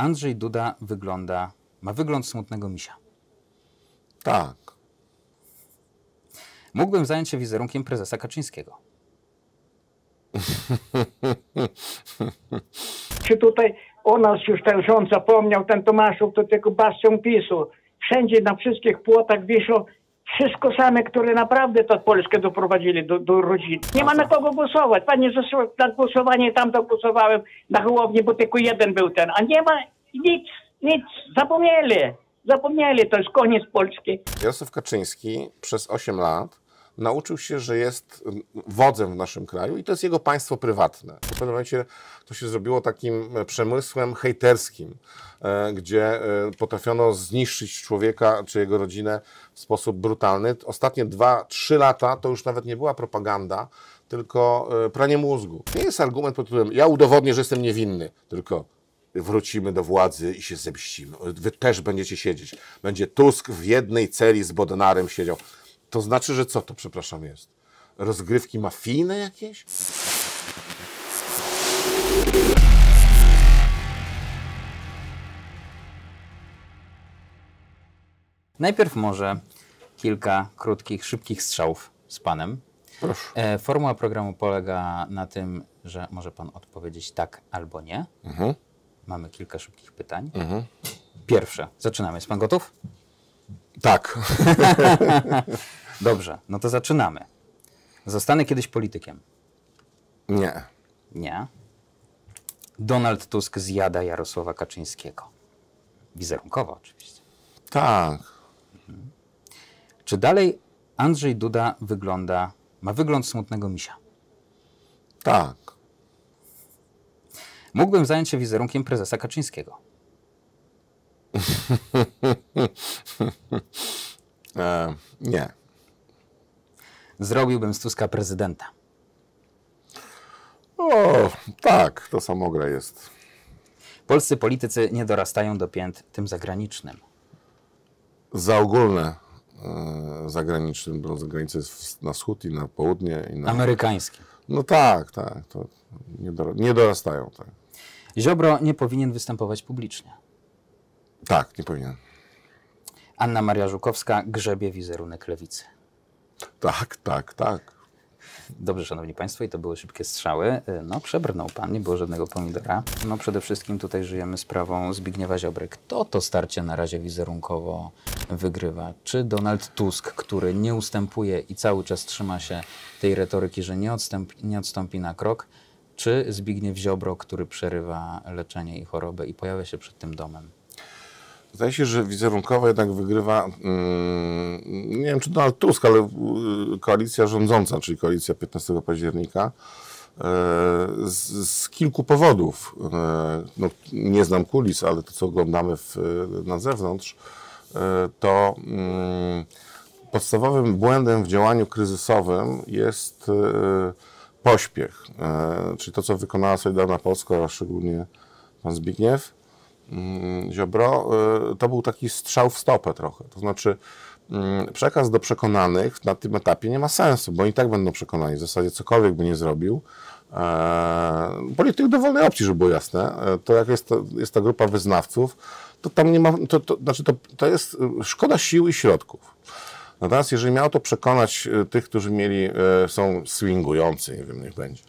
Andrzej Duda wygląda, ma wygląd smutnego misia. Tak. Mógłbym zająć się wizerunkiem prezesa Kaczyńskiego. Czy tutaj o nas już ten rząd zapomniał, ten Tomaszów, to tylko bastion PiSu. Wszędzie na wszystkich płotach wiszą wszystko same, które naprawdę to Polskę doprowadzili do, do rodzin. Nie ma na kogo głosować. Panie, na głosowanie tam głosowałem, na Hołowni, bo tylko jeden był ten, a nie ma nic, nic, zapomnieli. Zapomnieli, to jest koniec Polski. Jarosław Kaczyński przez 8 lat nauczył się, że jest mm, wodzem w naszym kraju i to jest jego państwo prywatne. W pewnym momencie to się zrobiło takim e, przemysłem hejterskim, e, gdzie e, potrafiono zniszczyć człowieka czy jego rodzinę w sposób brutalny. Ostatnie dwa, trzy lata to już nawet nie była propaganda, tylko pranie mózgu. Nie jest argument pod tytułem ja udowodnię, że jestem niewinny, tylko wrócimy do władzy i się zemścimy. Wy też będziecie siedzieć. Będzie Tusk w jednej celi z Bodnarem siedział. To znaczy, że co to, przepraszam, jest? Rozgrywki mafijne jakieś? Najpierw może kilka krótkich, szybkich strzałów z panem. Proszę. E, formuła programu polega na tym, że może pan odpowiedzieć tak albo nie. Mhm. Mamy kilka szybkich pytań. Mhm. Pierwsze, zaczynamy. Jest pan gotów? Tak. Dobrze, no to zaczynamy. Zostanę kiedyś politykiem. Nie. Nie. Donald Tusk zjada Jarosława Kaczyńskiego. Wizerunkowo oczywiście. Tak. Mhm. Czy dalej Andrzej Duda wygląda, ma wygląd smutnego misia? Tak. Mógłbym zająć się wizerunkiem prezesa Kaczyńskiego. e, nie. Zrobiłbym z Tuska prezydenta. O, tak, to samogra jest. Polscy politycy nie dorastają do pięt tym zagranicznym. Za ogólne e, zagranicznym, bo granica jest na wschód i na południe. I na... Amerykańskim. No tak, tak. To nie, nie dorastają. Tak. Ziobro nie powinien występować publicznie. Tak, nie powinien. Anna Maria Żukowska grzebie wizerunek lewicy. Tak, tak, tak. Dobrze, Szanowni Państwo, i to były szybkie strzały. E, no, przebrnął Pan, nie było żadnego pomidora. No, przede wszystkim tutaj żyjemy sprawą Zbigniewa Ziobry. Kto to starcie na razie wizerunkowo wygrywa? Czy Donald Tusk, który nie ustępuje i cały czas trzyma się tej retoryki, że nie, odstąpi, nie odstąpi na krok, czy Zbigniew Ziobro, który przerywa leczenie i chorobę i pojawia się przed tym domem? Zdaje się, że wizerunkowo jednak wygrywa, yy, nie wiem czy Donald Tusk, ale yy, koalicja rządząca, czyli koalicja 15 października, e, z, z, kilku powodów. E, no, nie znam kulis, ale to co oglądamy w, na zewnątrz, e, to mm, podstawowym błędem w działaniu kryzysowym jest pośpiech. Czyli to, co wykonała Solidarna Polska, a szczególnie pan Zbigniew, Mm, Ziobro, y, to był taki strzał w stopę trochę. To znaczy, mm, przekaz do przekonanych na tym etapie nie ma sensu, bo i tak będą przekonani. W zasadzie cokolwiek by nie zrobił. polityk e, dowolnej opcji, żeby było jasne. E, to jak jest, to, jest ta grupa wyznawców, to tam nie ma, to, to, znaczy to, to jest y, szkoda sił i środków. Natomiast jeżeli miało to przekonać y, tych, którzy mieli, są swingujący, nie wiem, niech będzie,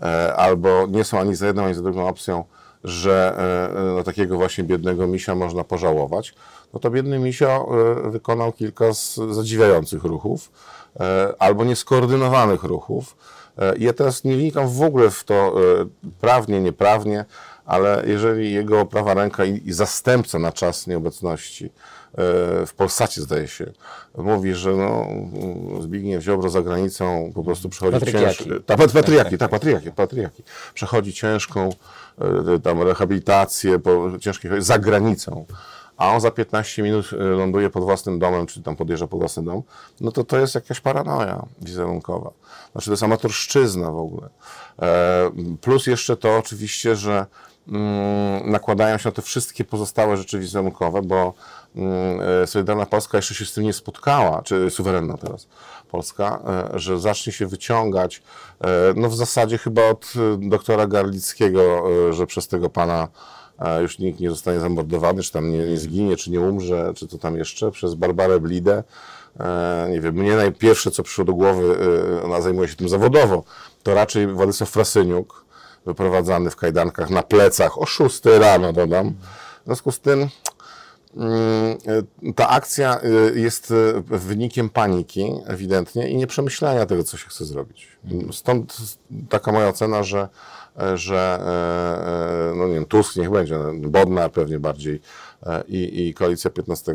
e, albo nie są ani za jedną, ani za drugą opcją, że e, e, no, takiego właśnie biednego misia można pożałować, no to biedny misio e, wykonał kilka zadziwiających ruchów albo nieskoordynowanych ruchów. Ja teraz nie wnikam w ogóle w to prawnie, nieprawnie, ale jeżeli jego prawa ręka i zastępca na czas nieobecności E, w Polsacie zdaje się, mówi, że no, Zbigniew Ziobro za granicą po prostu przechodzi ciężką... Ta, patriaki, tak, patriaki, patriaki. Przechodzi ciężką e, tam rehabilitację, po, ciężkie, za granicą a on za 15 minut e, ląduje pod własnym domem, czy tam podjeżdża pod własny dom, no to to jest jakaś paranoja wizerunkowa. Znaczy to jest amatorszczyzna w ogóle. Plus jeszcze to oczywiście, że mm, nakładają się na te wszystkie pozostałe rzeczy wizerunkowe, bo Mm, e, Solidarna Polska jeszcze się z tym nie spotkała, czy suwerenna teraz Polska, e, że zacznie się wyciągać, e, no w zasadzie chyba od doktora Garlickiego, że przez tego pana już nikt nie zostanie zamordowany, czy tam nie, nie zginie, czy nie umrze, czy to tam jeszcze, przez Barbarę Blidę. Nie wiem, mnie najpierwsze, co przyszło do głowy, ona zajmuje się tym zawodowo, to raczej Władysław Frasyniuk, wyprowadzany w kajdankach na plecach o 6 rano, dodam. W związku z tym Mm, e, ta akcja e, jest e, wynikiem paniki ewidentnie i nieprzemyślenia tego, co się chce zrobić. Stąd taka moja ocena, że, że no nie wiem, Tusk niech będzie, no, Bodnar pewnie bardziej i, i koalicja 15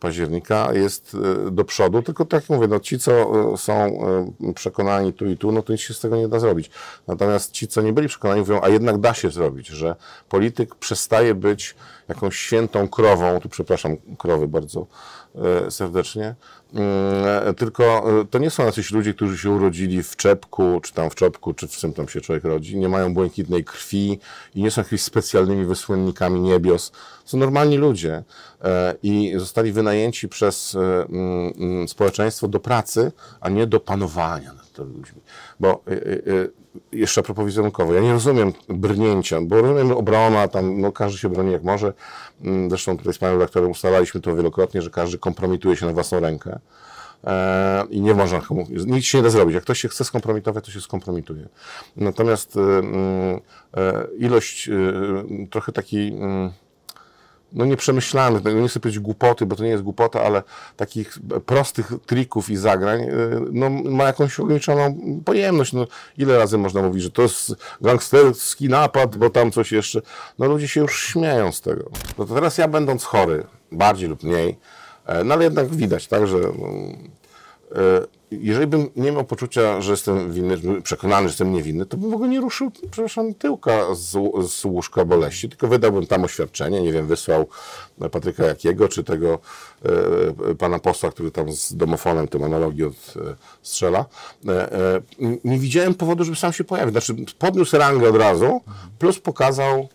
października jest e, do przodu, tylko tak jak mówię, no ci, co e, są e, przekonani tu i tu, no to nic się z tego nie da zrobić. Natomiast ci, co nie byli przekonani, mówią, a jednak da się zrobić, że polityk przestaje być jakąś świętą krową, tu przepraszam krowy bardzo serdecznie, mm, tylko to nie są jacyś ludzie, którzy się urodzili w czepku, czy tam w czopku, czy w czym tam się człowiek rodzi, nie mają błękitnej krwi i nie są jakimiś specjalnymi wysłannikami niebios. Są normalni ludzie i zostali wynalezieni wynajęci przez e, mm, mm, społeczeństwo do pracy, a nie do panowania nad tymi ludźmi. Bo e, e, jeszcze a ja nie rozumiem brnięcia, bo rozumiem obrona, tam no, każdy się broni jak może. Mm, zresztą tutaj z panem redaktorem ustalaliśmy to wielokrotnie, że każdy kompromituje się na własną rękę i nie można komu, nic się nie da zrobić. Jak ktoś się chce skompromitować, to się skompromituje. Natomiast ilość trochę takiej no nieprzemyślanych, tego nie chcę powiedzieć głupoty, bo to nie jest głupota, ale takich prostych trików i zagrań, e, no ma jakąś ograniczoną pojemność. No, ile razy można mówić, że to jest gangsterski napad, bo tam coś jeszcze. No ludzie się już śmieją z tego. No to teraz ja będąc chory, bardziej lub mniej, e, no ale jednak widać, tak, że no, E, jeżeli bym nie miał poczucia, że jestem winny, przekonany, że jestem niewinny, to bym w ogóle nie ruszył, przepraszam, tyłka z, z łóżka boleści, tylko wydałbym tam oświadczenie, nie wiem, wysłał Patryka Jakiego, czy tego e, pana posła, który tam z domofonem tę analogii od, e, strzela. E, e nie widziałem powodu, żeby sam się pojawił. Znaczy, podniósł rangę od razu, plus pokazał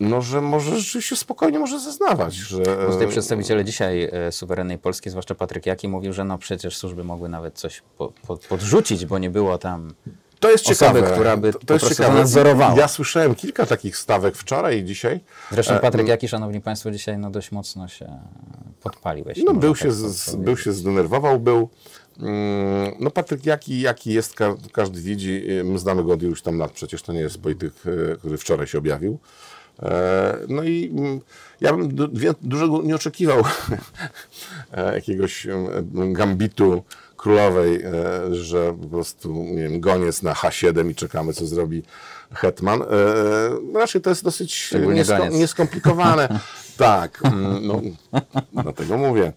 no, że może rzeczywiście spokojnie może zeznawać, że... Bo e, tutaj przedstawiciele dzisiaj e, suwerennej Polski, zwłaszcza Patryk Jaki, mówił, że no przecież służby mogły nawet coś po, po, podrzucić, bo nie było tam... To jest osoby, ciekawe. która by to, to jest ciekawe. nadzorowała. Ja słyszałem kilka takich stawek wczoraj i dzisiaj. Zresztą e, Patryk Jaki, szanowni państwo, dzisiaj no dość mocno się podpalił. No był tak się, z, był się zdenerwował, był... Mm, no Patryk, jaki, jaki jest, każdy widzi, y, my znamy go od już tam lat, przecież to nie jest polityk, y, który wczoraj się objawił. E, no i mm, ja bym dużo nie oczekiwał e, jakiegoś mm, e, gambitu królowej, że po prostu nie wiem, goniec na H7 i czekamy, co zrobi Hetman. Raczej to jest dosyć niesko nieskomplikowane. tak, mm, no, dlatego mówię.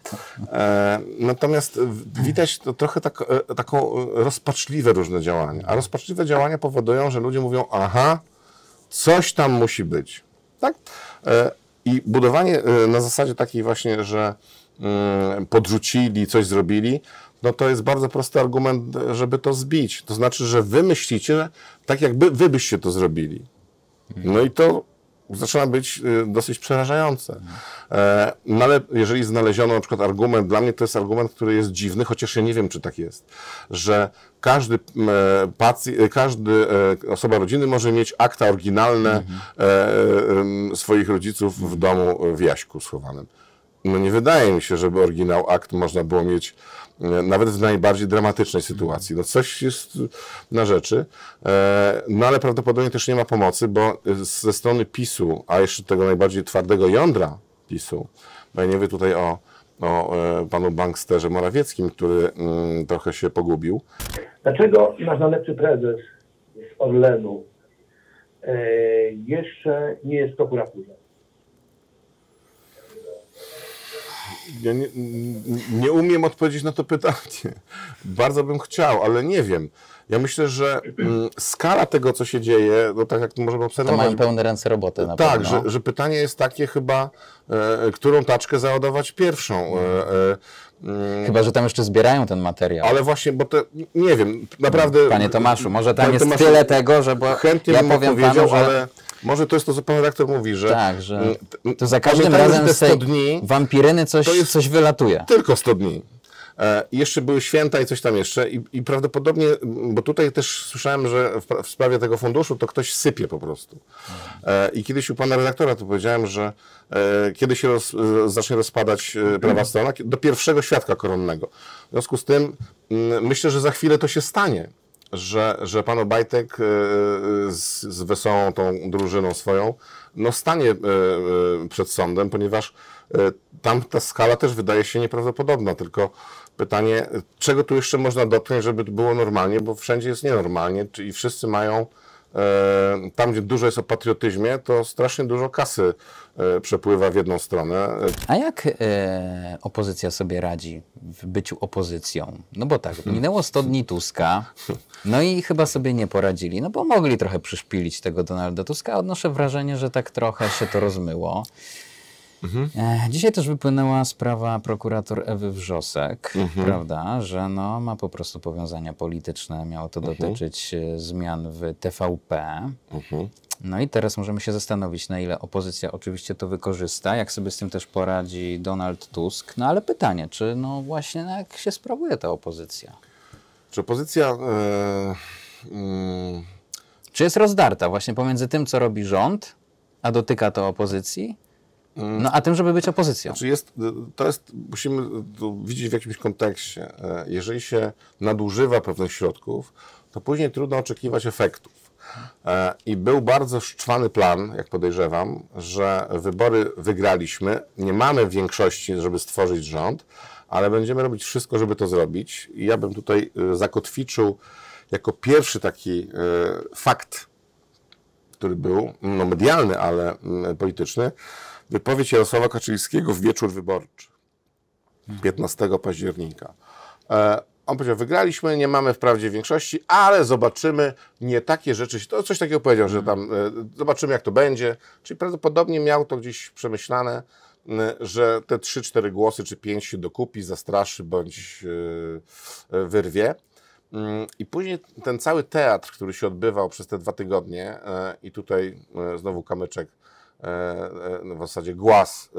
Natomiast widać to trochę tak, taką rozpaczliwe różne działania. A rozpaczliwe działania powodują, że ludzie mówią, aha, coś tam musi być. Tak? E, I budowanie e, na zasadzie takiej właśnie, że mm, podrzucili, coś zrobili, no to jest bardzo prosty argument, żeby to zbić. To znaczy, że wy myślicie tak, jakby wy byście to zrobili. No i to zaczyna być e, dosyć przerażające. No ale jeżeli znaleziono na przykład argument, dla mnie to jest argument, który jest dziwny, chociaż ja nie wiem, czy tak jest, że każdy e, pacjent, każdy e, osoba rodziny może mieć akta oryginalne mhm. swoich rodziców w domu w Jaśku schowanym. No nie wydaje mi się, żeby oryginał akt można było mieć nawet w najbardziej dramatycznej sytuacji. No coś jest na rzeczy, no ale prawdopodobnie też nie ma pomocy, bo ze strony PiSu, a jeszcze tego najbardziej twardego jądra PiSu, bo no ja nie wiem tutaj o o e, panu banksterze Morawieckim, który mm, trochę się pogubił. Dlaczego nasz najlepszy prezes z Orlenu e, jeszcze nie jest prokuratorem? ja nie, nie umiem odpowiedzieć na to pytanie. Bardzo bym chciał, ale nie wiem. Ja myślę, że mm, skala tego, co się dzieje, no tak jak możemy obserwować. To mają pełne ręce roboty na Tak, że, że, pytanie jest takie chyba, e, którą taczkę załadować pierwszą. E, e, mm. chyba, że tam jeszcze zbierają ten materiał. Ale właśnie, bo to, nie wiem, naprawdę... Panie Tomaszu, może tam jest Tomaszu, tyle tego, że bo chętnie ja powiem panu, że ale... Może to jest to, co pan redaktor mówi, że... Tak, że to za każdym razem te 100 dni... Wampireny coś, to jest coś wylatuje. Tylko 100 dni. E, jeszcze były święta i coś tam jeszcze I, i prawdopodobnie, bo tutaj też słyszałem, że w, w, sprawie tego funduszu to ktoś sypie po prostu. E, I kiedyś u pana redaktora to powiedziałem, że e, kiedy się roz, e, zacznie rozpadać e, prawa strona, do pierwszego świadka koronnego. W związku z tym m, myślę, że za chwilę to się stanie że, że pan Obajtek e, e, z, z wesołą tą drużyną swoją no stanie e, przed sądem, ponieważ tam ta skala też wydaje się nieprawdopodobna, tylko pytanie, czego tu jeszcze można dotknąć, żeby było normalnie, bo wszędzie jest nienormalnie, i wszyscy mają, tam gdzie dużo jest o patriotyzmie, to strasznie dużo kasy E, przepływa w jedną stronę. A jak e, opozycja sobie radzi w byciu opozycją? No bo tak, minęło 100 dni Tuska, no i chyba sobie nie poradzili, no bo mogli trochę przyszpilić tego Donalda Tuska. Odnoszę wrażenie, że tak trochę się to rozmyło. Mhm. E, dzisiaj też wypłynęła sprawa prokurator Ewy Wrzosek, mhm. prawda, że no, ma po prostu powiązania polityczne. Miało to mhm. dotyczyć e, zmian w TVP. Mhm. No i teraz możemy się zastanowić, na ile opozycja oczywiście to wykorzysta, jak sobie z tym też poradzi Donald Tusk. No ale pytanie, czy no właśnie no jak się sprawuje ta opozycja? Czy opozycja. E, mm, czy jest rozdarta właśnie pomiędzy tym, co robi rząd, a dotyka to opozycji? Mm. No, a tym, żeby być opozycją. Znaczy jest, to jest, musimy to widzieć w jakimś kontekście. E, jeżeli się nadużywa pewnych środków, to później trudno oczekiwać efektów. E, I był bardzo szczwany plan, jak podejrzewam, że wybory wygraliśmy. Nie mamy większości, żeby stworzyć rząd, ale będziemy robić wszystko, żeby to zrobić. I ja bym tutaj e, zakotwiczył jako pierwszy taki e, fakt, który był no, medialny, ale mm, polityczny, wypowiedź Jarosława Kaczyńskiego w wieczór wyborczy 15 października. On powiedział, wygraliśmy, nie mamy wprawdzie większości, ale zobaczymy, nie takie rzeczy się... To coś takiego powiedział, że tam e, zobaczymy, jak to będzie. Czyli prawdopodobnie miał to gdzieś przemyślane, że te 3-4 głosy czy 5 się dokupi, zastraszy bądź e, e, wyrwie. Mm, I później ten cały teatr, który się odbywał przez te dwa tygodnie, i tutaj znowu kamyczek, no w zasadzie głaz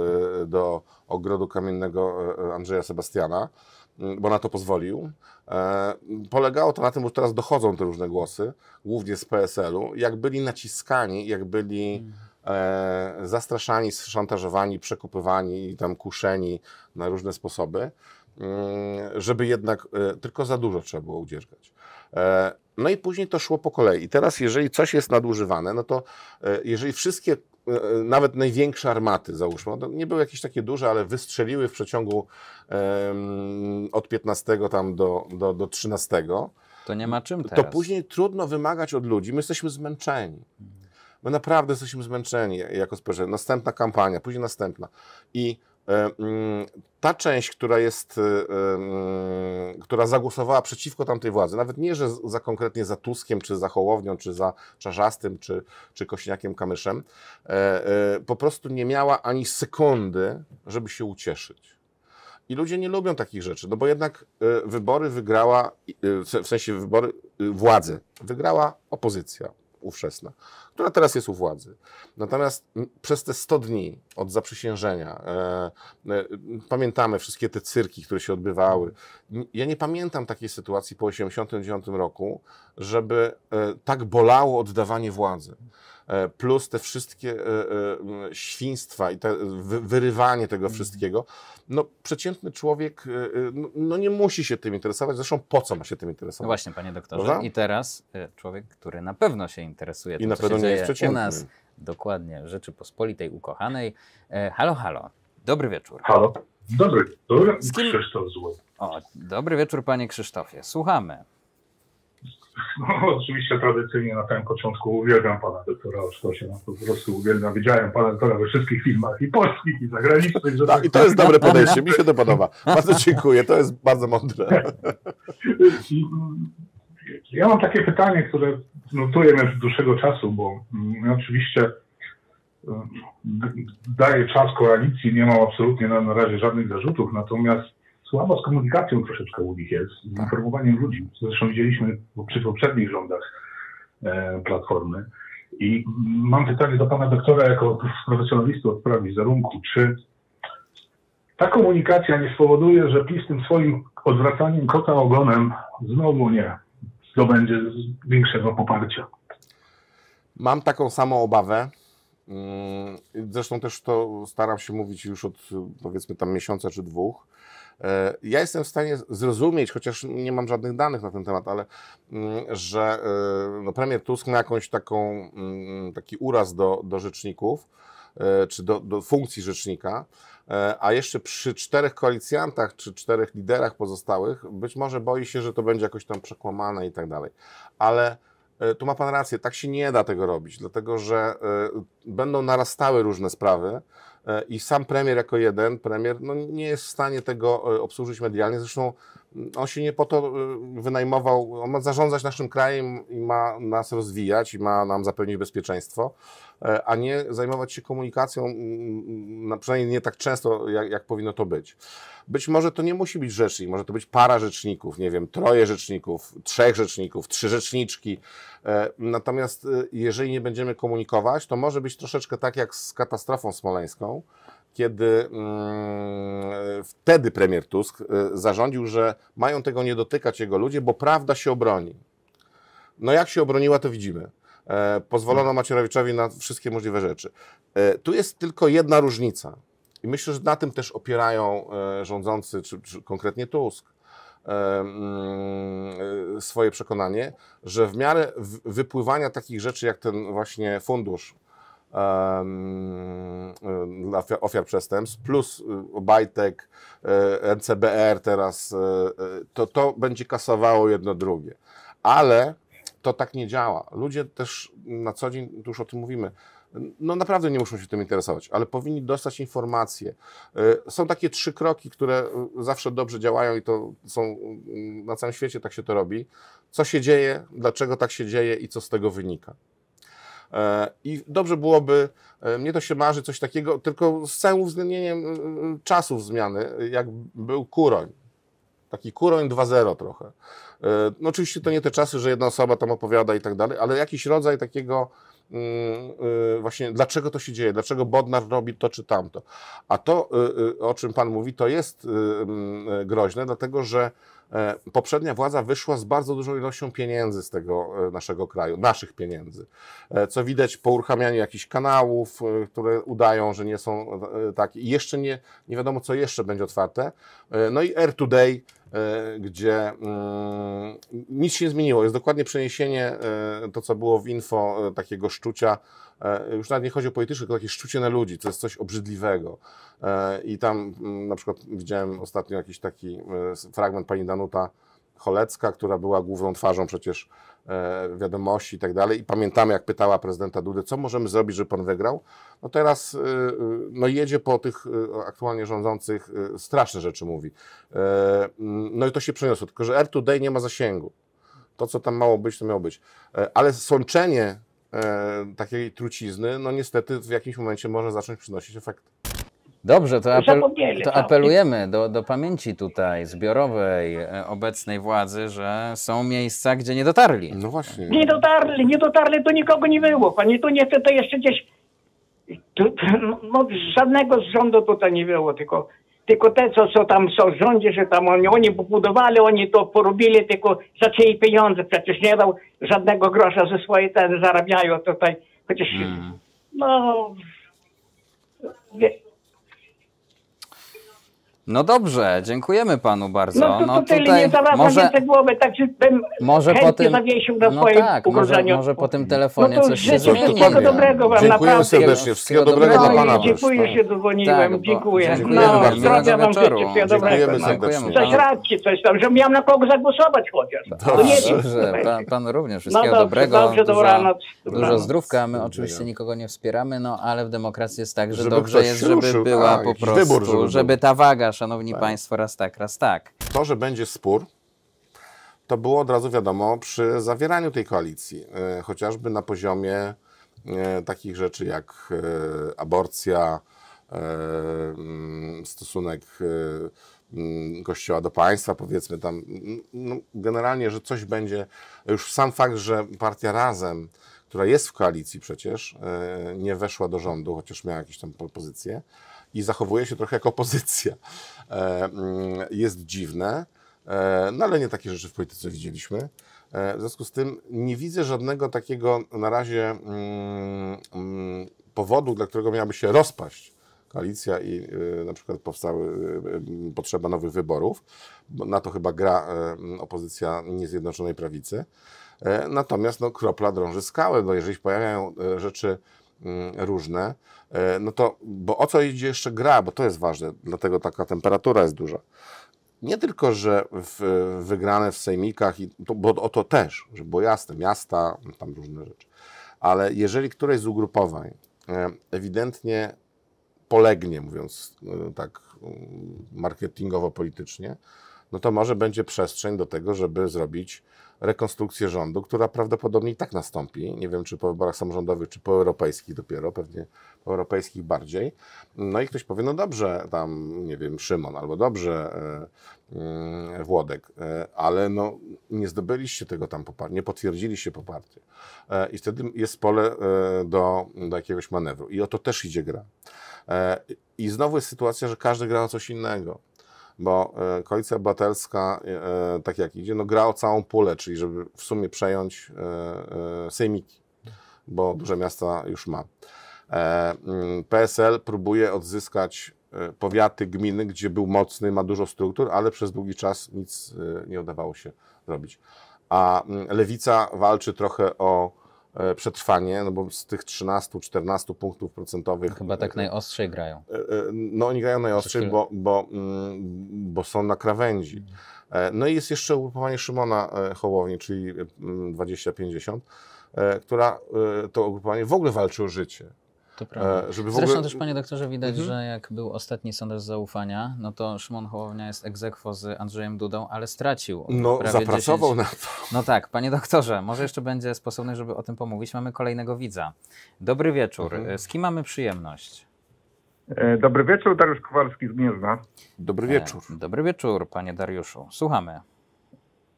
do ogrodu kamiennego Andrzeja Sebastiana, Mm, bo na to pozwolił. E, polegało to na tym, że teraz dochodzą te różne głosy, głównie z PSL-u, jak byli naciskani, jak byli mm. e, zastraszani, szantażowani, przekupywani i tam kuszeni na różne sposoby, mm, żeby jednak e, tylko za dużo trzeba było udzierżać. No i później to szło po kolei. I teraz, jeżeli coś jest nadużywane, no to jeżeli wszystkie E, nawet największe armaty, załóżmy, no, nie były jakieś takie duże, ale wystrzeliły w przeciągu um, od 15 tam do, do, do 13. To nie ma czym teraz. To później trudno wymagać od ludzi. My jesteśmy zmęczeni. My naprawdę jesteśmy zmęczeni jako społeczeństwo. Następna kampania, później następna. I E, mm, ta część, która jest, e, mm, która zagłosowała przeciwko tamtej władzy, nawet nie, że za konkretnie za Tuskiem, czy za Hołownią, czy za Czarzastym, czy, czy Kośniakiem Kamyszem, e, po prostu nie miała ani sekundy, żeby się ucieszyć. I ludzie nie lubią takich rzeczy, no bo jednak wybory wygrała, w sensie wybory, władzy, wygrała opozycja ówczesna, która teraz jest u władzy. Natomiast mm, przez te 100 dni od zaprzysiężenia e, e, pamiętamy wszystkie te cyrki, które się odbywały. Ja nie pamiętam takiej sytuacji po 1989 roku, żeby e, tak bolało oddawanie władzy e, plus te wszystkie e, e, świństwa i te wyrywanie tego mhm. wszystkiego, no przeciętny człowiek no, no, nie musi się tym interesować, zresztą po co ma się tym interesować? No właśnie, panie doktorze, Prawda? i teraz człowiek, który na pewno się interesuje tym, I na pewno dzieje u nas, dokładnie, Rzeczypospolitej ukochanej. E, halo, halo. Dobry wieczór. Halo. Dobry wieczór, Z kim... Krzysztof Złoty. O, dobry wieczór, panie Krzysztofie. Słuchamy. No, oczywiście tradycyjnie na samym początku uwielbiam pana doktora Oszkosia, no, po prostu uwielbiam. Widziałem pana doktora we wszystkich filmach i polskich, i zagranicznych. Że no, tak, I to jest dobre podejście, mi się to podoba. Bardzo dziękuję, to jest bardzo mądre. Ja mam takie pytanie, które nutujemy już dłuższego czasu, bo mm, oczywiście mm, daje czas koalicji, nie mam absolutnie na, na razie żadnych zarzutów, natomiast słabo z komunikacją troszeczkę u nich jest, z tak. informowaniem ludzi. Zresztą widzieliśmy przy poprzednich rządach e, Platformy. I mam pytanie do pana doktora, jako profesjonalisty od spraw wizerunku, czy ta komunikacja nie spowoduje, że PiS tym swoim odwracaniem kota ogonem znowu nie zdobędzie większego poparcia. Mam taką samą obawę. Mm, zresztą też to staram się mówić już od powiedzmy tam miesiąca czy dwóch. E, ja jestem w stanie zrozumieć, chociaż nie mam żadnych danych na ten temat, ale mm, że e, no, premier Tusk ma jakąś taką, mm, taki uraz do, do rzeczników e, czy do, do funkcji rzecznika E, a jeszcze przy czterech koalicjantach czy czterech liderach pozostałych być może boi się, że to będzie jakoś tam przekłamane i tak dalej. Ale e, tu ma Pan rację, tak się nie da tego robić, dlatego że e, będą narastały różne sprawy i sam premier jako jeden, premier no nie jest w stanie tego obsłużyć medialnie, zresztą on się nie po to y, wynajmował, on ma zarządzać naszym krajem i ma nas rozwijać i ma nam zapewnić bezpieczeństwo, e, a nie zajmować się komunikacją, przynajmniej nie tak często, jak, jak powinno to być. Być może to nie musi być rzecznik, może to być para rzeczników, nie wiem, troje rzeczników, trzech rzeczników, trzy rzeczniczki. E, natomiast y, jeżeli nie będziemy komunikować, to może być troszeczkę tak jak z katastrofą smoleńską, kiedy mm, wtedy premier Tusk y, zarządził, że mają tego nie dotykać jego ludzie, bo prawda się obroni. No jak się obroniła, to widzimy. E, pozwolono no. Macierewiczowi na wszystkie możliwe rzeczy. E, tu jest tylko jedna różnica. I myślę, że na tym też opierają e, rządzący, czy, czy, konkretnie Tusk, mm, swoje przekonanie, że w miarę wypływania takich rzeczy jak ten właśnie fundusz dla ofiar przestępstw, plus y, Obajtek, y, NCBR teraz, y, to to będzie kasowało jedno drugie. Ale to tak nie działa. Ludzie też na co dzień, już o tym mówimy, no naprawdę nie muszą się tym interesować, ale powinni dostać informacje. Są takie trzy kroki, które zawsze dobrze działają i to są na całym świecie tak się to robi. Co się dzieje, dlaczego tak się dzieje i co z tego wynika. E, I dobrze byłoby, e, mnie to się marzy, coś takiego, tylko z całym uwzględnieniem czasów zmiany, jak był Kuroń. Taki Kuroń 2.0 trochę. E, no oczywiście to nie te czasy, że jedna osoba tam opowiada i tak dalej, ale jakiś rodzaj takiego mm, właśnie dlaczego to się dzieje, dlaczego Bodnar robi to czy tamto. A to, o czym Pan mówi, to jest groźne, dlatego że E, poprzednia władza wyszła z bardzo dużą ilością pieniędzy z tego e, naszego kraju, naszych pieniędzy. E, co widać po uruchamianiu jakichś kanałów, które udają, że nie są takie. I jeszcze nie, nie wiadomo, co jeszcze będzie otwarte. No i Air Today E, gdzie mm, nic się nie zmieniło. Jest dokładnie przeniesienie e, to, co było w info, e, takiego szczucia, już nawet nie chodzi o polityczne, tylko takie szczucie na ludzi, to jest coś obrzydliwego. I tam mm, na przykład widziałem ostatnio jakiś taki fragment pani Danuta, Cholecka, która była główną twarzą przecież e, wiadomości i tak dalej. I pamiętamy, jak pytała prezydenta Dudy, co możemy zrobić, żeby pan wygrał. No teraz e, e, no jedzie po tych aktualnie rządzących, straszne rzeczy mówi. Mm, no i to się przeniosło, tylko że Air Today nie ma zasięgu. To, co tam mało być, to miało być. Ale sączenie takiej trucizny, no niestety w jakimś momencie może zacząć przynosić efekty. Dobrze, to, apel, to tak. apelujemy do, do pamięci tutaj zbiorowej e, obecnej władzy, że są miejsca, gdzie nie dotarli. No właśnie. Nie dotarli, nie dotarli, tu nikogo nie było. Pani tu nie, to jeszcze gdzieś tu, no, no, żadnego z rządu tutaj nie było, tylko, tylko te, co, co tam są w rządzie, że tam oni, oni pobudowali, oni to porobili, tylko za czyje pieniądze przecież nie dał żadnego grosza ze swojej ten zarabiają tutaj. Chociaż, mm. no, wie, no dobrze, dziękujemy panu bardzo. No, tu, no tutaj nie może te głowy, tak bym może po tym zawiesił na no tak, może, może po tym telefonie no coś się zmieni. Wszystkiego dobrego wam Dziękuję naprawdę. serdecznie, wszystkiego dobrego dla pana. Dziękuję, że dzwoniłem, tak, dziękuję. dziękuję. No, zdrowia wam życzę, wszystkiego dobrego. Dziękujemy Coś radźcie, coś tam, że miałem na kogo zagłosować chociaż. Dobrze, dobrze. Pan, pan również, no wszystkiego no, dobrze, dobrego. Dobrze, Dużo zdrówka, my oczywiście nikogo nie wspieramy, no ale w demokracji jest tak, że dobrze jest, żeby była tak, po prostu, żeby ta waga szanowni tak. państwo, raz tak, raz tak. To, że będzie spór, to było od razu wiadomo przy zawieraniu tej koalicji, e, chociażby na poziomie e, takich rzeczy jak e, aborcja, mm, stosunek mm, kościoła do państwa, powiedzmy tam, no, generalnie, że coś będzie, już sam fakt, że partia Razem, która jest w koalicji przecież, nie weszła do rządu, chociaż miała jakieś tam propozycje, i zachowuje się trochę jak opozycja. E, mm, jest dziwne, e, no ale nie takie rzeczy w polityce widzieliśmy. E, w związku z tym nie widzę żadnego takiego na razie mm, mm, powodu, dla którego miałaby się rozpaść koalicja i y, na przykład powstały y, y, potrzeba nowych wyborów. Na to chyba gra opozycja niezjednoczonej prawicy. Natomiast no, kropla drąży skałę, bo jeżeli pojawiają rzeczy Mm, różne, e, no to, bo o co idzie jeszcze gra, bo to jest ważne, dlatego taka temperatura jest duża. Nie tylko, że w, wygrane w sejmikach, i to, bo o to też, żeby było jasne, miasta, tam różne rzeczy, ale jeżeli któreś z ugrupowań e, ewidentnie polegnie, mówiąc e, tak mm, marketingowo-politycznie, no to może będzie przestrzeń do tego, żeby zrobić rekonstrukcję rządu, która prawdopodobnie i tak nastąpi. Nie wiem, czy po wyborach samorządowych, czy po europejskich dopiero, pewnie po europejskich bardziej. No i ktoś powie, no dobrze, tam, nie wiem, Szymon, albo dobrze, yy, Włodek, yy, ale no nie zdobyliście tego tam poparcia, nie potwierdziliście poparcia. Yy, I wtedy jest pole do, do jakiegoś manewru. I o to też idzie gra. I znowu jest sytuacja, że każdy gra na coś innego bo e, Koalicja Obywatelska, e, e, tak jak idzie, no gra o całą pulę, czyli żeby w sumie przejąć sejmiki, bo duże miasta już ma. Mm, PSL próbuje odzyskać powiaty, gminy, gdzie był mocny, ma dużo struktur, ale przez długi czas nic nie udawało się zrobić. A mm, lewica walczy trochę o E, przetrwanie, no bo z tych 13-14 punktów procentowych... No chyba tak e, najostrzej grają. E, no oni grają najostrzej, bo, bo, mm, bo są na krawędzi. Mhm. No i jest jeszcze ugrupowanie Szymona Hołowni, czyli 20-50, mm, która to ugrupowanie w ogóle walczy o życie. To e, prawda. Żeby Zresztą ogóle... też, panie doktorze, widać, mhm. że jak był ostatni sondaż zaufania, no to Szymon Hołownia jest egzekwo z Andrzejem Dudą, ale stracił. No, zapracował 10... na to. No tak, panie doktorze, może jeszcze będzie sposobność, żeby o tym pomówić. Mamy kolejnego widza. Dobry wieczór. Mhm. E, z kim mamy przyjemność? E, dobry wieczór, Dariusz Kowalski z Gniezna. Dobry wieczór. Dobry wieczór, panie Dariuszu. Słuchamy.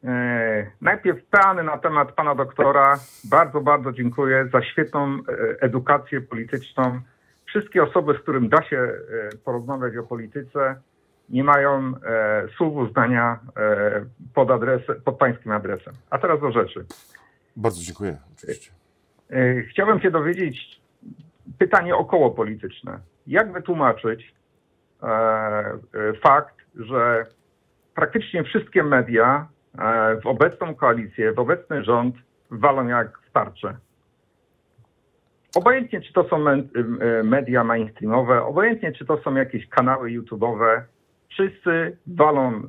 E, najpierw peany na temat pana doktora. Bardzo, bardzo dziękuję za świetną e, edukację polityczną. Wszystkie osoby, z którym da się e, porozmawiać o polityce, nie mają słów uznania pod, adresem, pod pańskim adresem. A teraz do rzeczy. Bardzo dziękuję, oczywiście. Chciałbym się dowiedzieć, pytanie około polityczne. Jak wytłumaczyć fakt, że praktycznie wszystkie media E, w obecną koalicję, w obecny rząd walą jak w tarczę. Obojętnie, czy to są y, y, media mainstreamowe, obojętnie, czy to są jakieś kanały YouTube'owe, wszyscy walą y,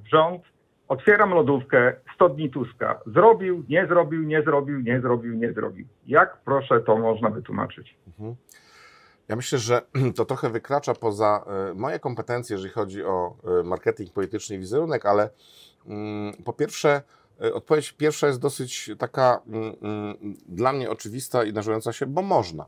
w rząd. Otwieram lodówkę, 100 dni Tuska. Zrobił, nie zrobił, nie zrobił, nie zrobił, nie zrobił. Jak proszę to można wytłumaczyć? Mhm. Ja myślę, że to trochę wykracza poza e, moje kompetencje, jeżeli chodzi o e, marketing polityczny i wizerunek, ale mm, po pierwsze, e, odpowiedź pierwsza jest dosyć taka mm, mm, dla mnie oczywista i narzekająca się, bo można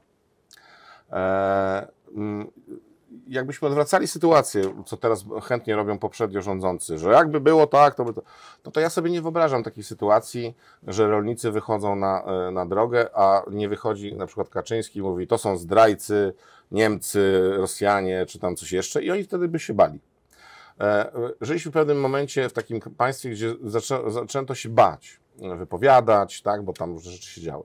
jakbyśmy odwracali sytuację, co teraz chętnie robią poprzednio rządzący, że jakby było tak, to by to. No to ja sobie nie wyobrażam takiej sytuacji, że rolnicy wychodzą na, e, na drogę, a nie wychodzi na przykład Kaczyński i mówi, to są zdrajcy, Niemcy, Rosjanie, czy tam coś jeszcze, i oni wtedy by się bali. E, żyliśmy w pewnym momencie w takim państwie, gdzie zaczę, zaczęto się bać, wypowiadać, tak, bo tam różne rzeczy się działy.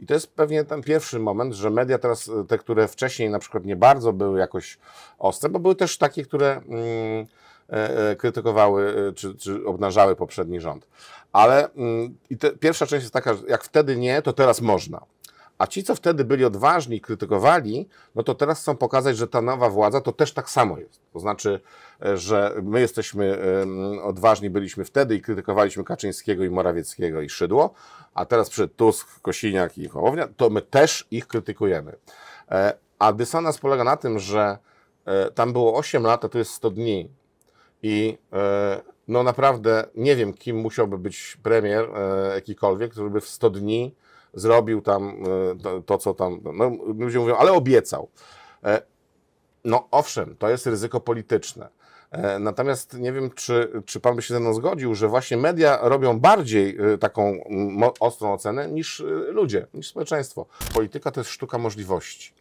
I to jest pewnie ten pierwszy moment, że media teraz, e, te, które wcześniej na przykład nie bardzo były jakoś ostre, bo były też takie, które mm, e, e, krytykowały e, czy, czy obnażały poprzedni rząd. Ale mm, i te, pierwsza część jest taka, że jak wtedy nie, to teraz można. A ci, co wtedy byli odważni i krytykowali, no to teraz chcą pokazać, że ta nowa władza to też tak samo jest. To znaczy, e, że my jesteśmy odważni, byliśmy wtedy i krytykowaliśmy Kaczyńskiego i Morawieckiego i Szydło, a teraz przy Tusk, Kosiniak i Hołownia, to my też ich krytykujemy. E, a dysonans polega na tym, że e, tam było 8 lat, a tu jest 100 dni. I no naprawdę nie wiem, kim musiałby być premier jakikolwiek, który by w 100 dni zrobił tam e, to, to co tam, no, ludzie mówią, ale obiecał. E, no owszem, to jest ryzyko polityczne. E, natomiast nie wiem, czy, czy pan by się ze mną zgodził, że właśnie media robią bardziej taką ostrą ocenę niż ludzie, niż społeczeństwo. Polityka to jest sztuka możliwości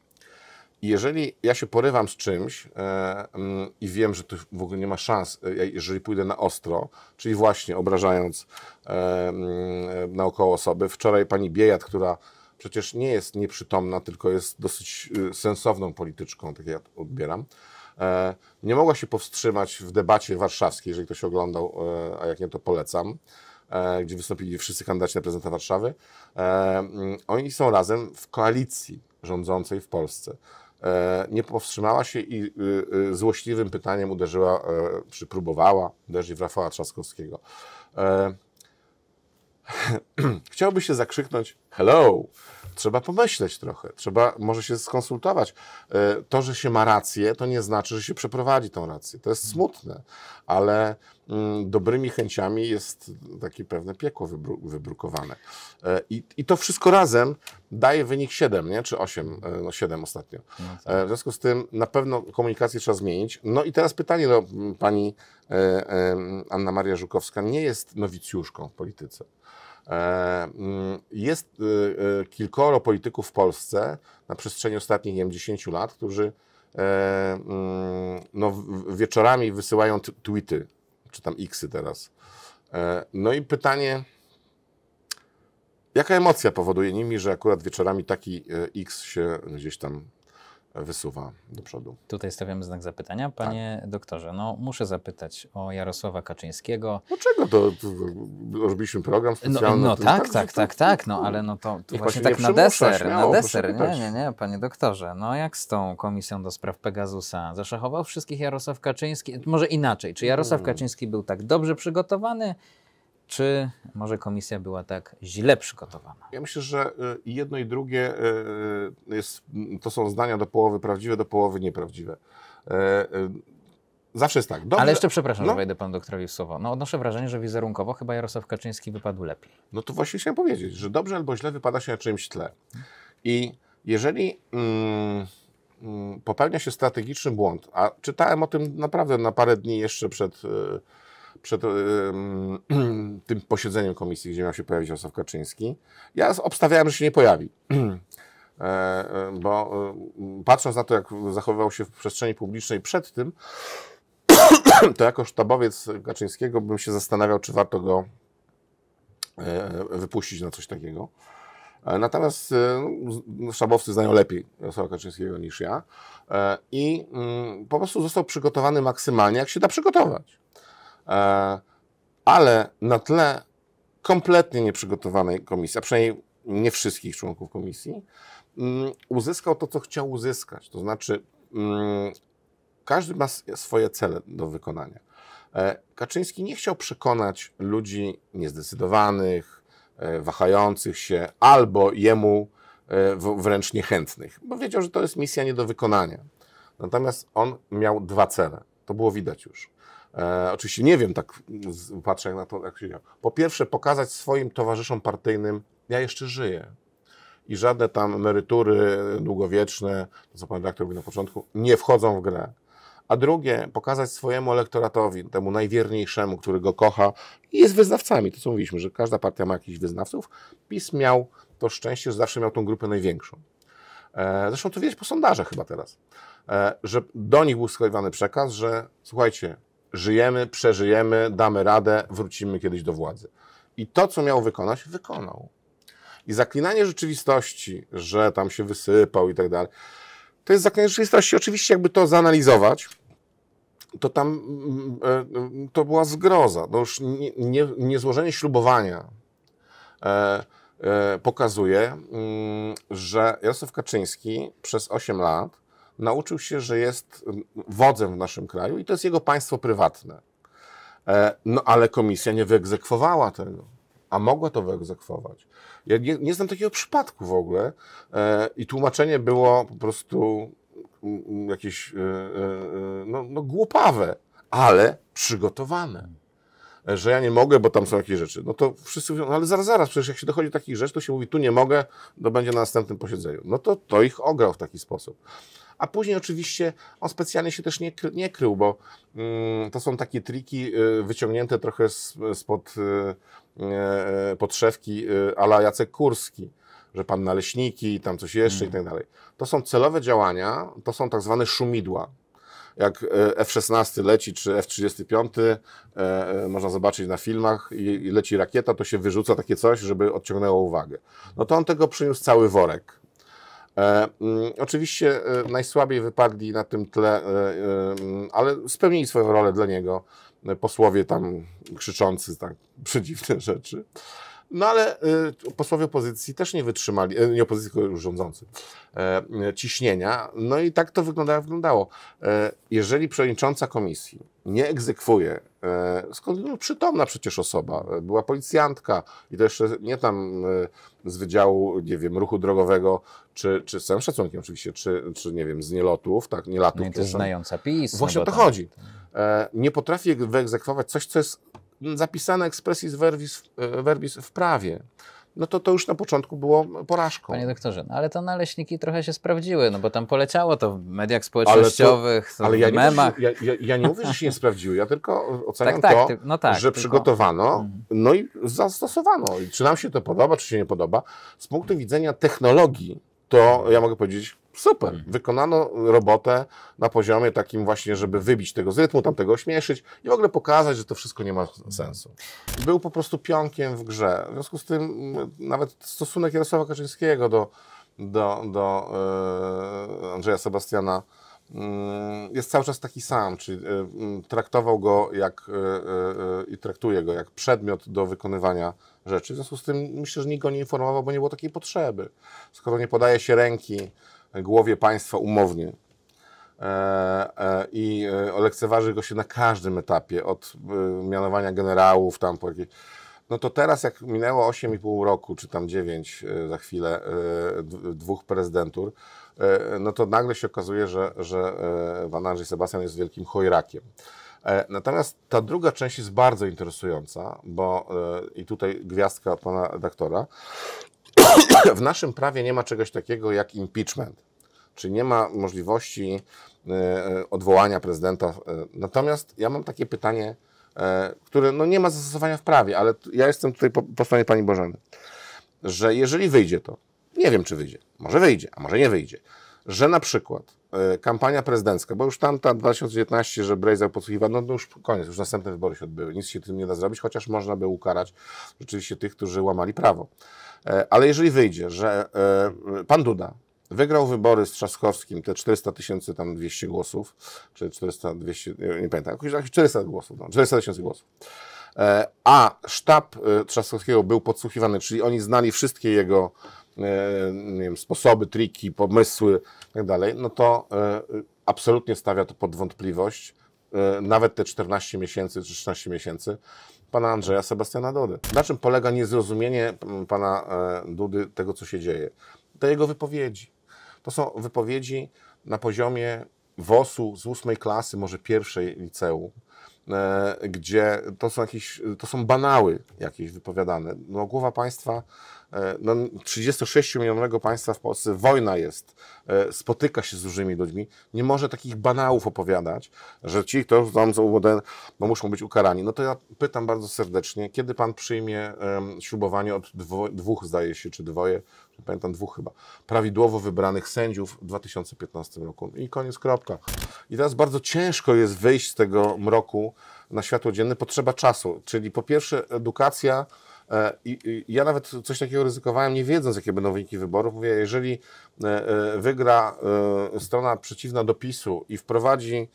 jeżeli ja się porywam z czymś e, mm, i wiem, że to w ogóle nie ma szans, e, jeżeli pójdę na ostro, czyli właśnie obrażając e, mm, naokoło osoby. Wczoraj pani Biejat, która przecież nie jest nieprzytomna, tylko jest dosyć sensowną polityczką, tak jak ja odbieram, nie mogła się powstrzymać w debacie warszawskiej, jeżeli ktoś oglądał, a jak nie, to polecam, gdzie wystąpili wszyscy kandydaci na prezydenta Warszawy. Mm, oni są razem w koalicji rządzącej w Polsce. E, nie powstrzymała się i y, y, złośliwym pytaniem uderzyła, e, czy próbowała uderzyć w Rafała Trzaskowskiego. E, chciałby się zakrzyknąć hello, trzeba pomyśleć trochę, trzeba może się skonsultować. E, to, że się ma rację, to nie znaczy, że się przeprowadzi tą rację. To jest smutne, ale mm, dobrymi chęciami jest takie pewne piekło wybrukowane. E, I, I, to wszystko razem daje wynik 7, nie? czy 8, e, no 7 ostatnio. No w związku z tym na pewno komunikację trzeba zmienić. No i teraz pytanie do mm, pani Anna Maria Żukowska. Nie jest nowicjuszką w polityce. E, mm, jest y, y, kilkoro polityków w Polsce na przestrzeni ostatnich, nie wiem, 10 lat, którzy e, mm, no, wieczorami wysyłają tweety, czy tam xy teraz. E, no i pytanie, jaka emocja powoduje nimi, że akurat wieczorami taki x się gdzieś tam wysuwa do przodu. Tutaj stawiamy znak zapytania. Panie tak. doktorze, no muszę zapytać o Jarosława Kaczyńskiego. Dlaczego no to, to, to robiliśmy program specjalny? No, no tak, tak, tak, tak, tak, no ale no to, to właśnie tak na deser, śmiało, na no, deser, nie, nie, nie, panie doktorze, no jak z tą komisją do spraw Pegasusa? Zaszachował wszystkich Jarosław Kaczyński? Może inaczej, czy Jarosław hmm. Kaczyński był tak dobrze przygotowany, czy może komisja była tak źle przygotowana? Ja myślę, że y, jedno i drugie y, y, jest, mm, to są zdania do połowy prawdziwe, do połowy nieprawdziwe. E, zawsze jest tak. Dobrze. Ale jeszcze przepraszam, no. że wejdę panu doktorowi w słowo. No odnoszę wrażenie, że wizerunkowo chyba Jarosław Kaczyński wypadł lepiej. No to właśnie chciałem powiedzieć, że dobrze albo źle wypada się na czymś tle. I jeżeli mm, mm, popełnia się strategiczny błąd, a czytałem o tym naprawdę na parę dni jeszcze przed przed tym posiedzeniem komisji, gdzie miał się pojawić Jarosław Kaczyński. Ja obstawiałem, że się nie pojawi. E, e, bo e, patrząc na to, jak zachowywał się w przestrzeni publicznej przed tym, to jako sztabowiec Kaczyńskiego bym się zastanawiał, czy warto go wypuścić na coś takiego. Natomiast no, sztabowcy znają lepiej Jarosława Kaczyńskiego niż ja i mm, po prostu został przygotowany maksymalnie, jak się da przygotować. E, ale na tle kompletnie nieprzygotowanej komisji, a przynajmniej nie wszystkich członków komisji, mm, uzyskał to, co chciał uzyskać. To znaczy, mm, każdy ma swoje cele do wykonania. E, Kaczyński nie chciał przekonać ludzi niezdecydowanych, e, wahających się albo jemu wręcz niechętnych, bo wiedział, że to jest misja nie do wykonania. Natomiast on miał dwa cele. To było widać już. E, oczywiście nie wiem, tak patrzę na to, jak się dzieje. Po pierwsze, pokazać swoim towarzyszom partyjnym, ja jeszcze żyję. I żadne tam emerytury długowieczne, to co pan redaktor mówił na początku, nie wchodzą w grę. A drugie, pokazać swojemu elektoratowi, temu najwierniejszemu, który go kocha i jest wyznawcami. To co mówiliśmy, że każda partia ma jakichś wyznawców. PiS miał to szczęście, że zawsze miał tą grupę największą. E, zresztą to widać po sondażach chyba teraz, e, że do nich był skrojowany przekaz, że słuchajcie, żyjemy, przeżyjemy, damy radę, wrócimy kiedyś do władzy. I to, co miał wykonać, wykonał. I zaklinanie rzeczywistości, że tam się wysypał i tak dalej, to jest zaklinanie rzeczywistości. Oczywiście, jakby to zanalizować, to tam mm, e, to była zgroza. No już nie, nie, niezłożenie ślubowania e, e, pokazuje, m, mm, że Jarosław Kaczyński przez 8 lat nauczył się, że jest mm, wodzem w naszym kraju i to jest jego państwo prywatne. E, no ale komisja nie wyegzekwowała tego, a mogła to wyegzekwować. Ja nie, nie znam takiego przypadku w ogóle e, i tłumaczenie było po prostu mm, mm, jakieś e, no, no głupawe, ale przygotowane że ja nie mogę, bo tam są jakieś rzeczy. No to wszyscy mówią, no ale zaraz, zaraz, przecież jak się dochodzi do takich rzeczy, to się mówi, tu nie mogę, to będzie na następnym posiedzeniu. No to, to ich ograł w taki sposób a później oczywiście on specjalnie się też nie, kry, nie krył, bo mm, to są takie triki y, wyciągnięte trochę spod y, y, y, podszewki y, ala Jacek Kurski że pan naleśniki, tam coś jeszcze mm. i mhm. tak dalej. To są celowe działania, to są tak zwane szumidła. Jak y, F-16 leci, czy F-35, e, można zobaczyć na filmach, i, i leci rakieta, to się wyrzuca takie coś, żeby odciągnęło uwagę. No to on tego przyniósł cały worek. E, mm, oczywiście e, najsłabiej wypadli na tym tle, e, e ale spełnili swoją rolę dla niego e, posłowie tam krzyczący tak przedziwne rzeczy. No ale y, posłowie opozycji też nie wytrzymali, y, nie opozycji, tylko rządzący, e, y, ciśnienia. No i tak to wyglądało. wyglądało. E, jeżeli przewodnicząca komisji nie egzekwuje, e, skąd no, przytomna przecież osoba, była policjantka i to jeszcze nie tam z Wydziału, nie wiem, ruchu drogowego, czy, czy z całym szacunkiem oczywiście, czy, czy nie wiem, z nielotów, tak, nielatów. Nie, to jest znająca PiS. No Właśnie no o to tam... chodzi. nie potrafi wyegzekwować coś, co jest zapisane expressis verbis, e, verbis w prawie no to to już na początku było porażką. Panie doktorze, no ale to naleśniki trochę się sprawdziły, no bo tam poleciało to w mediach społecznościowych, ale, to, ale ja memach. Nie mówię, ja, ja, ja, nie mówię, że się nie sprawdziły, ja tylko oceniam tak, tak, to, ty, no tak, że tylko... przygotowano, mhm. no i zastosowano. I czy nam się to podoba, czy się nie podoba, z punktu widzenia technologii, to ja mogę powiedzieć, super, mhm. wykonano robotę na poziomie takim właśnie, żeby wybić tego z rytmu, tamtego ośmieszyć i w ogóle pokazać, że to wszystko nie ma sensu. Był po prostu pionkiem w grze. W związku z tym mm, nawet stosunek Jarosława Kaczyńskiego do, do, do yy, Andrzeja Sebastiana mm, jest cały czas taki sam, czyli e, traktował go jak e, i traktuje go jak przedmiot do wykonywania rzeczy. W związku z tym myślę, że nikt go nie informował, bo nie było takiej potrzeby. Skoro nie podaje się ręki głowie państwa umownie e, e, i e, lekceważy go się na każdym etapie, od mianowania generałów tam po jakieś... No to teraz, jak minęło 8,5 roku, czy tam 9 za chwilę, dwóch prezydentur, no to nagle się okazuje, że, że Van Andrzej Sebastian jest wielkim chojrakiem. E, natomiast ta druga część jest bardzo interesująca, bo e, i tutaj gwiazdka pana doktora W naszym prawie nie ma czegoś takiego jak impeachment, czyli nie ma możliwości e, odwołania prezydenta. Natomiast ja mam takie pytanie, które no nie ma zastosowania w prawie, ale ja jestem tutaj po, po stronie pani Bożeny, że jeżeli wyjdzie to, nie wiem czy wyjdzie, może wyjdzie, a może nie wyjdzie, że na przykład e, kampania prezydencka, bo już tamta 2019, że Brejza podsłuchiwał, no, to no już koniec, już następne wybory się odbyły, nic się tym nie da zrobić, chociaż można by ukarać rzeczywiście tych, którzy łamali prawo. E, ale jeżeli wyjdzie, że e, pan Duda wygrał wybory z Trzaskowskim, te 400 tysięcy, tam 200 głosów, czy 400, 200, nie pamiętam, jakieś 400 głosów, no, 400 tysięcy głosów. A sztab Trzaskowskiego był podsłuchiwany, czyli oni znali wszystkie jego E, wiem, sposoby, triki, pomysły itd., tak no to e, absolutnie stawia to pod wątpliwość e, nawet te 14 miesięcy czy 16 miesięcy pana Andrzeja Sebastiana Dudy. Na czym polega niezrozumienie pana Dudy tego, co się dzieje? Te jego wypowiedzi. To są wypowiedzi na poziomie WOS-u z ósmej klasy, może pierwszej liceum, E, gdzie to są jakieś, to są banały jakieś wypowiadane. No, głowa państwa, e, no, 36-milionowego państwa w Polsce, wojna jest, e, spotyka się z różnymi ludźmi, nie może takich banałów opowiadać, że ci, którzy tam za uwodę, no, muszą być ukarani. No to ja pytam bardzo serdecznie, kiedy pan przyjmie ślubowanie od dwóch, zdaje się, czy dwoje pamiętam dwóch chyba, prawidłowo wybranych sędziów w 2015 roku. I koniec, kropka. I teraz bardzo ciężko jest wyjść z tego mroku na światło dzienne, potrzeba czasu. Czyli po pierwsze edukacja, e, i, ja nawet coś takiego ryzykowałem, nie wiedząc, jakie będą wyniki wyborów. Mówię, jeżeli e, e, wygra strona przeciwna do PiSu i wprowadzi,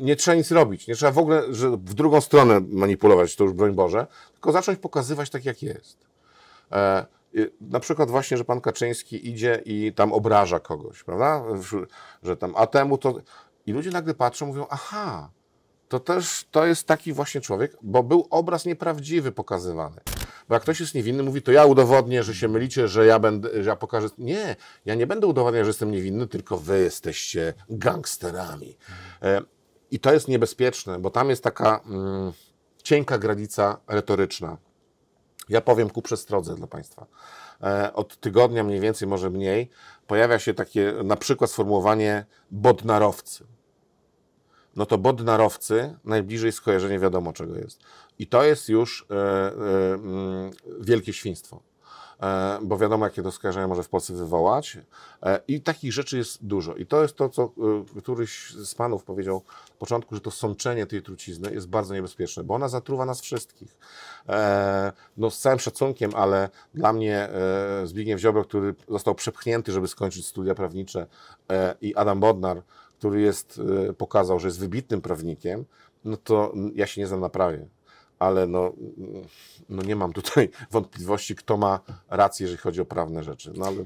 nie trzeba nic robić, nie trzeba w ogóle że w drugą stronę manipulować, to już broń Boże, tylko zacząć pokazywać tak, jak jest. Y, na przykład właśnie, że pan Kaczyński idzie i tam obraża kogoś, prawda? Że tam, a temu to... I ludzie nagle patrzą, mówią, aha, to też to jest taki właśnie człowiek, bo był obraz nieprawdziwy pokazywany. Bo jak ktoś jest niewinny, mówi, to ja udowodnię, że się mylicie, że ja będę, że ja pokażę. Nie, ja nie będę udowadniał, że jestem niewinny, tylko wy jesteście gangsterami. E, I to jest niebezpieczne, bo tam jest taka mm, cienka granica retoryczna. Ja powiem ku przestrodze dla Państwa. E, od tygodnia mniej więcej, może mniej, pojawia się takie na przykład sformułowanie bodnarowcy. No to bodnarowcy najbliżej skojarzenie wiadomo czego jest. I to jest już e, e, mm, wielkie świństwo. E, bo wiadomo, jakie to skojarzenia może w Polsce wywołać. E, I takich rzeczy jest dużo. I to jest to, co e, któryś z panów powiedział na początku, że to sączenie tej trucizny jest bardzo niebezpieczne, bo ona zatruwa nas wszystkich. No z całym szacunkiem, ale dla mnie Zbigniew Ziobro, który został przepchnięty, żeby skończyć studia prawnicze i Adam Bodnar, który jest, pokazał, że jest wybitnym prawnikiem, no to ja się nie znam na prawie ale no, no nie mam tutaj wątpliwości, kto ma rację, jeżeli chodzi o prawne rzeczy. No ale...